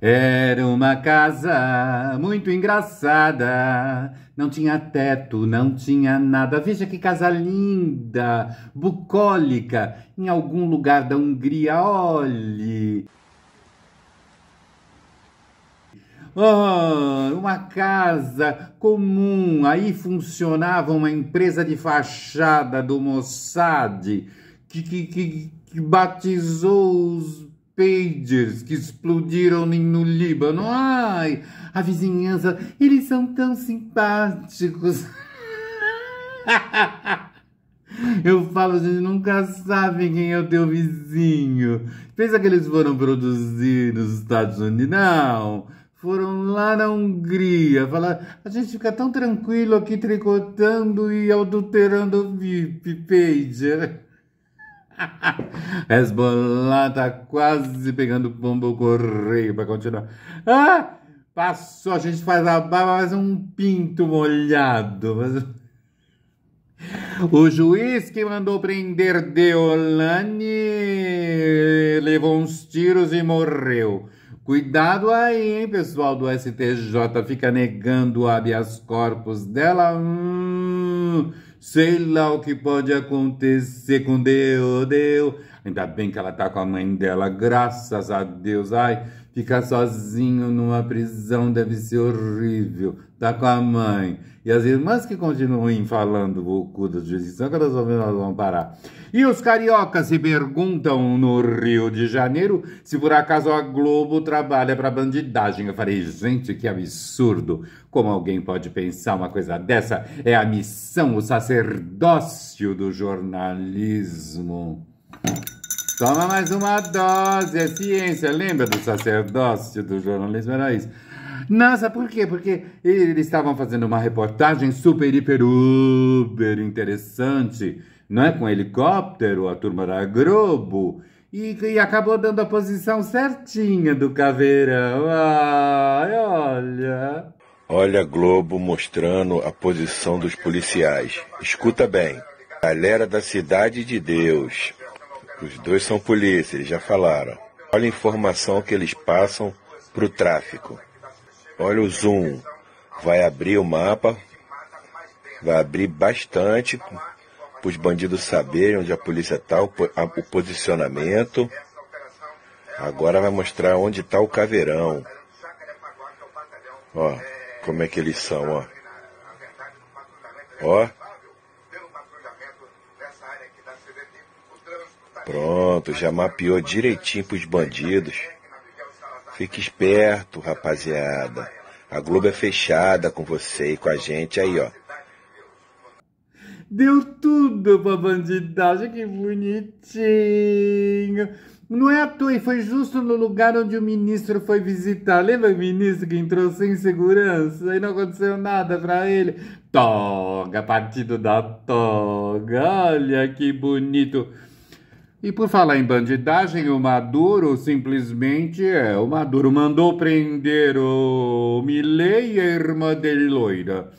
Era uma casa muito engraçada, não tinha teto, não tinha nada. Veja que casa linda, bucólica, em algum lugar da Hungria, olhe. Oh, uma casa comum, aí funcionava uma empresa de fachada do Mossad, que, que, que, que batizou os pagers que explodiram no Líbano. Ai, a vizinhança, eles são tão simpáticos. Eu falo, a gente nunca sabe quem é o teu vizinho. Pensa que eles foram produzir nos Estados Unidos? Não. Foram lá na Hungria. Falar, a gente fica tão tranquilo aqui tricotando e adulterando o VIP Pager. Hezbollah tá quase pegando pombo correio para continuar. Ah, passou, a gente faz a barba, mas um pinto molhado. Mas... O juiz que mandou prender Deolane levou uns tiros e morreu. Cuidado aí, hein, pessoal do STJ, fica negando o habeas corpus dela. Hum Sei lá o que pode acontecer com Deus, oh Deus. Ainda bem que ela tá com a mãe dela, graças a Deus. Ai, ficar sozinho numa prisão deve ser horrível tá com a mãe. E as irmãs que continuem falando loucuras de edição, que elas vão parar. E os cariocas se perguntam no Rio de Janeiro se por acaso a Globo trabalha para bandidagem. Eu falei, gente, que absurdo! Como alguém pode pensar uma coisa dessa? É a missão, o sacerdócio do jornalismo. Toma mais uma dose, é ciência. Lembra do sacerdócio do jornalismo? Era isso. Nossa, por quê? Porque eles estavam fazendo uma reportagem super, hiper, uber interessante, não é? Com helicóptero, a turma da Globo. E, e, acabou dando a posição certinha do caveirão. Ai, olha. Olha a Globo mostrando a posição dos policiais. Escuta bem. Galera da Cidade de Deus. Os dois são polícia, eles já falaram. Olha a informação que eles passam para o tráfico. Olha o zoom. Vai abrir o mapa. Vai abrir bastante para os bandidos saberem onde a polícia está, o, o posicionamento. Agora vai mostrar onde está o caveirão. Ó, como é que eles são, ó. Ó. Pronto, já mapeou direitinho para os bandidos. Fique esperto, rapaziada. A Globo é fechada com você e com a gente aí, ó. Deu tudo pra bandidagem, que bonitinho. Não é à toa, e foi justo no lugar onde o ministro foi visitar. Lembra o ministro que entrou sem segurança e não aconteceu nada pra ele? Toga, partido da toga, olha que bonito. E por falar em bandidagem, o Maduro simplesmente é. O Maduro mandou prender o Milley e a irmã dele loira.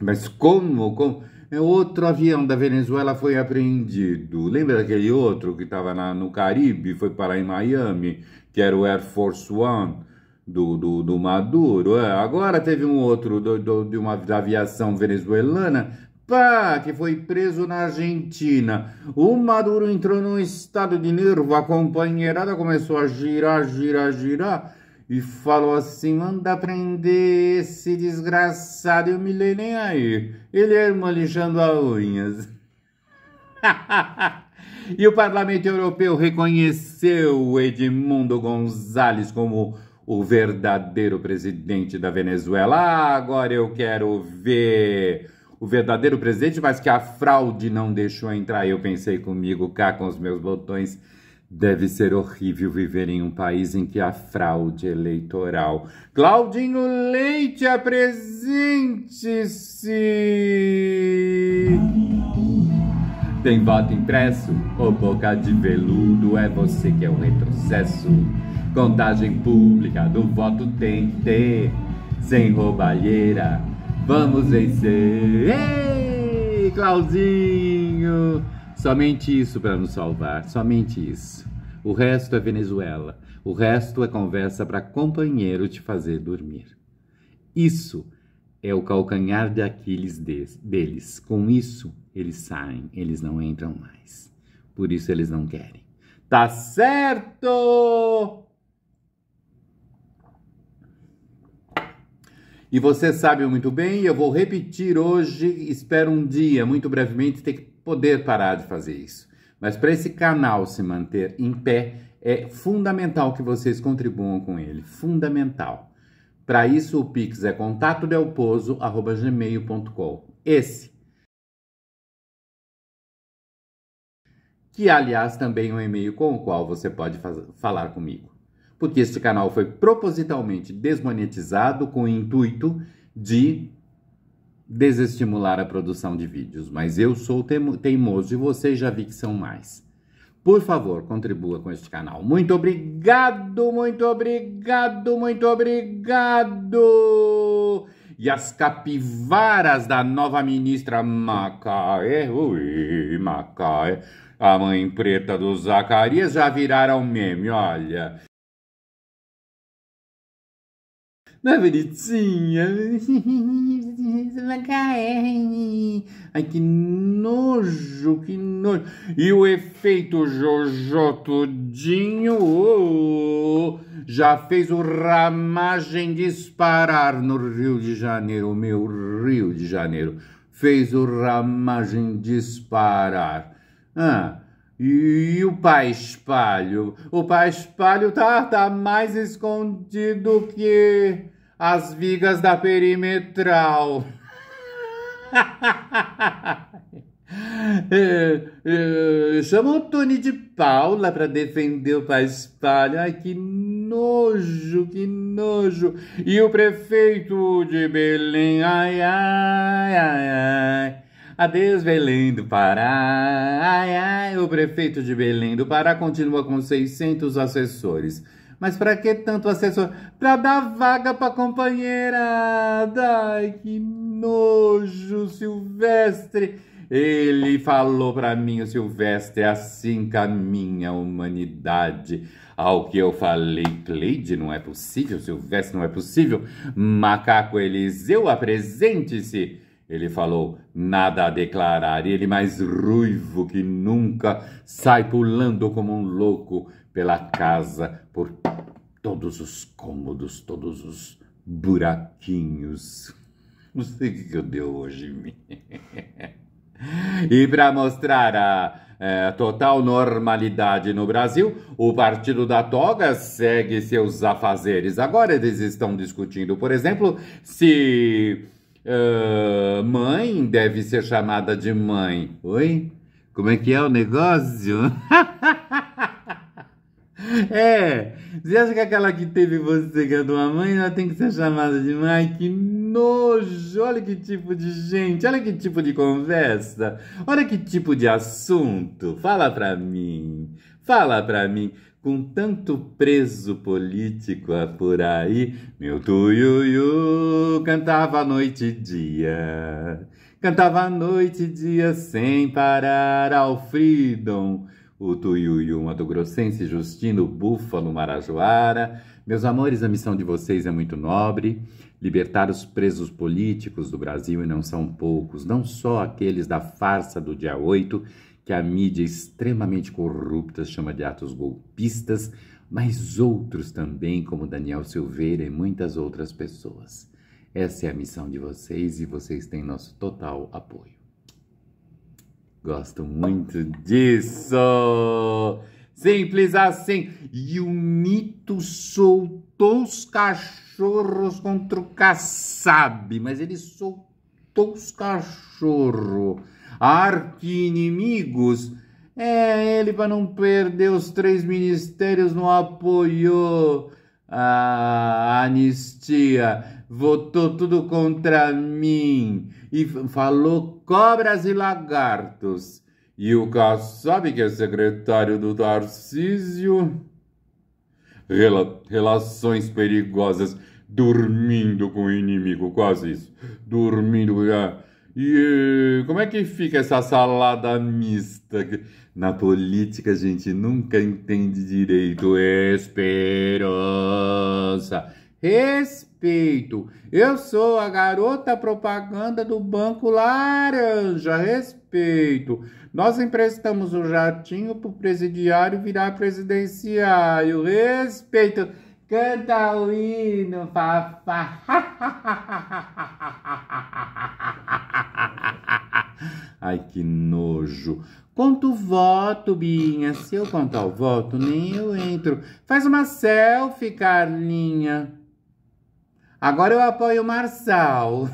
Mas como? como? É outro avião da Venezuela foi apreendido. Lembra daquele outro que estava no Caribe, foi parar em Miami, que era o Air Force One? Do, do, do, Maduro. É, agora teve um outro do, do, de uma da aviação venezuelana que foi preso na Argentina. O Maduro entrou num estado de nervo, a companheirada começou a girar, girar, girar e falou assim: manda prender esse desgraçado. Eu me leio nem aí. Ele é irmã lixando as unhas. e o Parlamento Europeu reconheceu Edmundo Gonzalez como o verdadeiro presidente da Venezuela. agora eu quero ver o verdadeiro presidente, mas que a fraude não deixou entrar. Eu pensei comigo, cá com os meus botões, deve ser horrível viver em um país em que a fraude eleitoral. Claudinho Leite, apresente-se! Tem voto impresso ou boca de veludo? É você que é o retrocesso. Contagem pública do voto tem que ter, sem roubalheira Vamos vencer! Ei, Claudinho! Somente isso para nos salvar, somente isso. O resto é Venezuela, o resto é conversa para companheiro te fazer dormir. Isso é o calcanhar de Aquiles deles. Com isso, eles saem, eles não entram mais. Por isso, eles não querem. Tá certo! E você sabe muito bem, eu vou repetir hoje, espero um dia, muito brevemente, ter que poder parar de fazer isso. Mas para esse canal se manter em pé, é fundamental que vocês contribuam com ele, fundamental. Para isso, o Pix é contatodelposo.gmail.com. Esse. Que, aliás, também é um e-mail com o qual você pode falar comigo porque este canal foi propositalmente desmonetizado com o intuito de desestimular a produção de vídeos, mas eu sou teimoso e vocês já vi que são mais. Por favor, contribua com este canal. Muito obrigado, muito obrigado, muito obrigado! E as capivaras da nova ministra Macaé, ui, Macaé, a mãe preta do Zacarias já viraram meme, olha. Não é bonitinha? Ai, que nojo, que nojo. E o efeito Jojo todinho oh, uh, já fez o ramagem disparar no Rio de Janeiro, meu Rio de Janeiro. Fez o ramagem disparar. Ah, e o pai espalho? O pai espalho tá, tá mais escondido que as vigas da perimetral. é, é, chama o Tony de Paula para defender o pai espalho. Ai, que nojo, que nojo. E o prefeito de Belém, ai, ai, ai, ai. Adeus, Belém do Pará. Ai, ai, o prefeito de Belém do Pará continua com 600 assessores. Mas para que tanto assessor? Para dar vaga para companheira. Ai, que nojo, Silvestre. Ele falou para mim, o Silvestre, é assim caminha a humanidade. Ao que eu falei, Cleide, não é possível, Silvestre, não é possível. Macaco Eliseu, apresente-se. Ele falou: nada a declarar, e ele mais ruivo que nunca sai pulando como um louco pela casa, por todos os cômodos, todos os buraquinhos. Não sei o que eu deu hoje em mim. E para mostrar a é, total normalidade no Brasil, o Partido da Toga segue seus afazeres. Agora eles estão discutindo, por exemplo, se Uh, mãe deve ser chamada de mãe. Oi? Como é que é o negócio? é, você acha que aquela que teve você, que é tua mãe, ela tem que ser chamada de mãe? que nojo! Olha que tipo de gente, olha que tipo de conversa, olha que tipo de assunto. Fala pra mim, fala pra mim com tanto preso político por aí, meu tuiuiu cantava noite e dia, cantava noite e dia sem parar ao freedom. O Tuiuiu Mato Grossense, Justino Búfalo Marajoara. Meus amores, a missão de vocês é muito nobre. Libertar os presos políticos do Brasil, e não são poucos, não só aqueles da farsa do dia 8, que a mídia extremamente corrupta chama de atos golpistas, mas outros também, como Daniel Silveira e muitas outras pessoas. Essa é a missão de vocês e vocês têm nosso total apoio. Gosto muito disso! Simples assim! E o mito soltou os cachorros contra o Kassab, mas ele soltou os cachorros arqui-inimigos. É, ele para não perder os três ministérios não apoiou a anistia, votou tudo contra mim e falou cobras e lagartos. E o Kassab, que é secretário do Tarcísio, Rela relações perigosas, dormindo com o inimigo, quase isso, dormindo com... E eh, como é que fica essa salada mista? Na política a gente nunca entende direito. Esperança. Respeito. Eu sou a garota propaganda do Banco Laranja. Respeito. Nós emprestamos o jatinho pro presidiário virar presidenciário. Respeito. Canta o hino, papá. Ai, que nojo. Conto voto, Binha. Se eu contar o voto, nem eu entro. Faz uma selfie, Carlinha. Agora eu apoio o Marçal.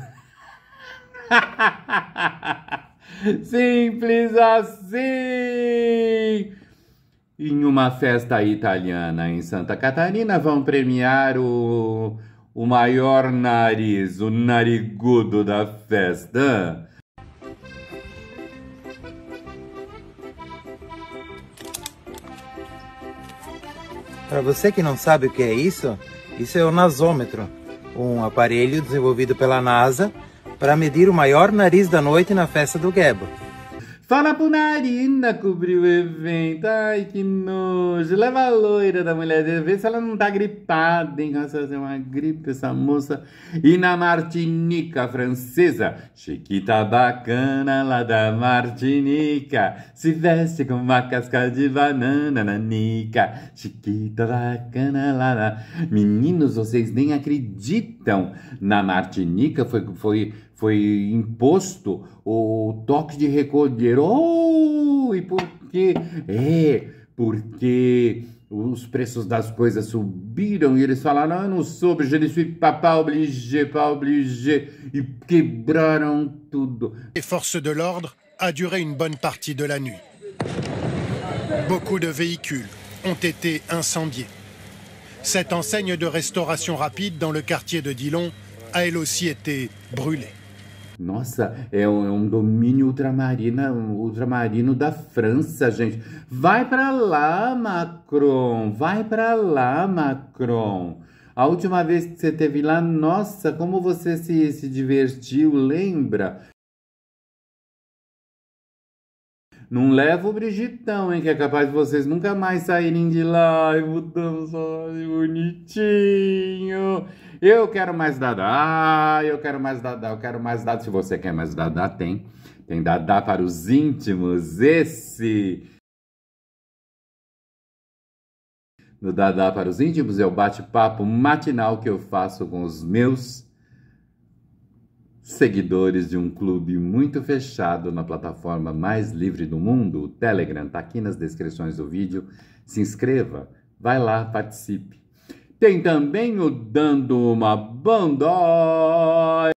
Simples assim! Em uma festa italiana em Santa Catarina, vão premiar o, o maior nariz, o narigudo da festa. Para você que não sabe o que é isso, isso é o nasômetro, um aparelho desenvolvido pela NASA para medir o maior nariz da noite na festa do Gebo. Só na punarina cobriu o evento. Ai, que nojo. Leva a loira da mulher. Vê se ela não tá gripada, hein? Nossa, é uma gripe essa moça. E na Martinica francesa, Chiquita bacana lá da Martinica. Se veste com uma casca de banana na nica. Chiquita bacana lá da... Meninos, vocês nem acreditam. Na Martinica foi... foi foi imposto o toque de recolher. Oh, e por quê? É, porque os preços das coisas subiram e eles falaram: ah, não je suis pas, obligé, pas obligé, Ils e quebraram tudo. Les forces de l'ordre a duré une bonne partie de la nuit. Beaucoup de véhicules ont été incendiés. Cette enseigne de restauration rapide dans le quartier de Dillon a elle aussi été brûlée. Nossa, é um, é um domínio ultramarina, ultramarino da França, gente. Vai para lá, Macron. Vai para lá, Macron. A última vez que você teve lá, nossa, como você se, se divertiu, lembra? Não leva o Brigitão, hein? Que é capaz de vocês nunca mais saírem de lá. Ai, mudamos, olha, bonitinho. Eu quero mais dadá, eu quero mais dadá, eu quero mais dadá. Se você quer mais dadá, tem. Tem dadá para os íntimos. Esse. No Dadá para os íntimos é o bate-papo matinal que eu faço com os meus seguidores de um clube muito fechado na plataforma mais livre do mundo, o Telegram, Está aqui nas descrições do vídeo. Se inscreva, vai lá, participe. Tem também o Dando uma Bandói.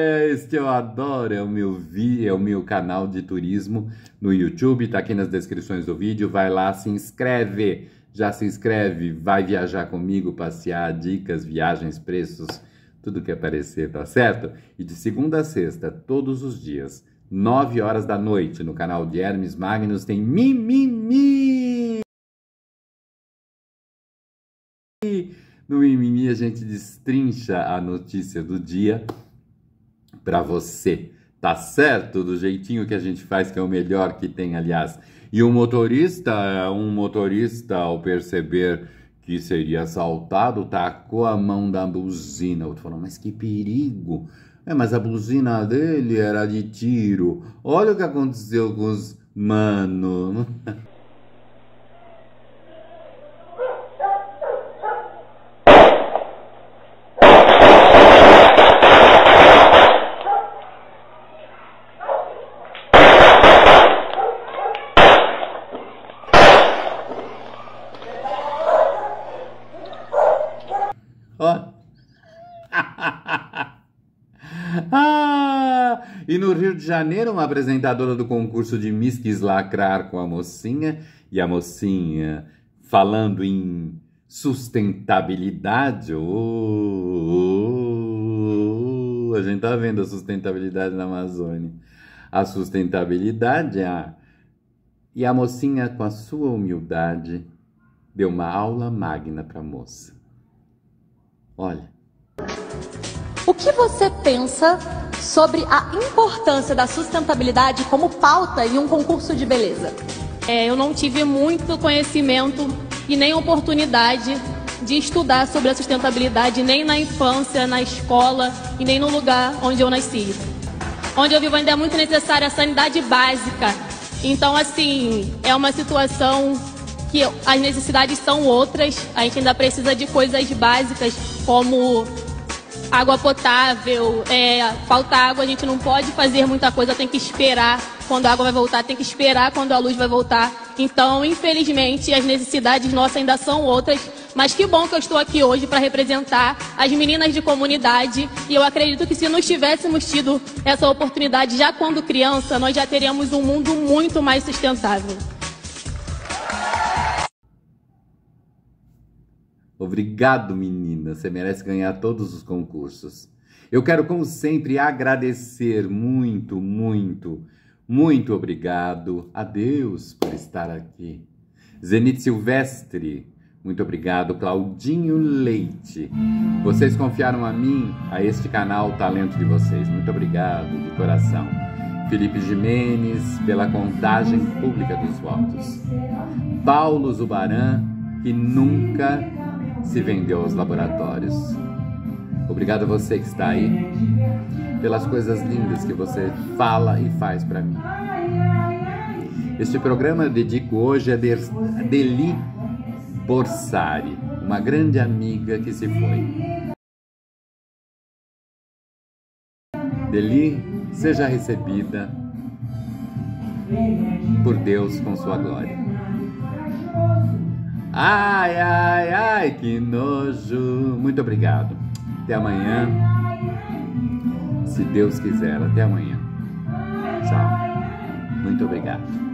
Este eu adoro, é o meu vi, é o meu canal de turismo no YouTube, tá aqui nas descrições do vídeo, vai lá, se inscreve, já se inscreve, vai viajar comigo, passear, dicas, viagens, preços, tudo que aparecer, tá certo? E de segunda a sexta, todos os dias, 9 horas da noite, no canal de Hermes Magnus tem mimimi. Mi, mi. No mimimi a gente destrincha a notícia do dia para você, tá certo? Do jeitinho que a gente faz, que é o melhor que tem, aliás. E o motorista, um motorista ao perceber que seria assaltado, tacou a mão da buzina. Outro falou, mas que perigo! É, mas a buzina dele era de tiro. Olha o que aconteceu com os manos. de Janeiro, uma apresentadora do concurso de Miss quis lacrar com a mocinha e a mocinha falando em sustentabilidade. Oh, oh, oh, a gente tá vendo a sustentabilidade na Amazônia. A sustentabilidade é a e a mocinha com a sua humildade deu uma aula magna para a moça. Olha, o que você pensa sobre a importância da sustentabilidade como pauta em um concurso de beleza? É, eu não tive muito conhecimento e nem oportunidade de estudar sobre a sustentabilidade nem na infância, na escola e nem no lugar onde eu nasci. Onde eu vivo ainda é muito necessária a sanidade básica. Então, assim, é uma situação que as necessidades são outras. A gente ainda precisa de coisas básicas como água potável, é, falta água, a gente não pode fazer muita coisa, tem que esperar quando a água vai voltar, tem que esperar quando a luz vai voltar. Então, infelizmente, as necessidades nossas ainda são outras, mas que bom que eu estou aqui hoje para representar as meninas de comunidade. E eu acredito que se nós tivéssemos tido essa oportunidade já quando criança, nós já teríamos um mundo muito mais sustentável. Obrigado, menina. Você merece ganhar todos os concursos. Eu quero, como sempre, agradecer muito, muito, muito obrigado a Deus por estar aqui. Zenit Silvestre, muito obrigado. Claudinho Leite, vocês confiaram a mim, a este canal, o talento de vocês. Muito obrigado, de coração. Felipe Jimenez, pela contagem pública dos votos. Paulo Zubaran, que nunca se vendeu aos laboratórios. Obrigado a você que está aí, pelas coisas lindas que você fala e faz para mim. Este programa eu dedico hoje a é Deli Borsari, uma grande amiga que se foi. Deli, seja recebida por Deus com sua glória. Ai, ai, ai, que nojo. Muito obrigado. Até amanhã. Se Deus quiser, até amanhã. Tchau. Muito obrigado.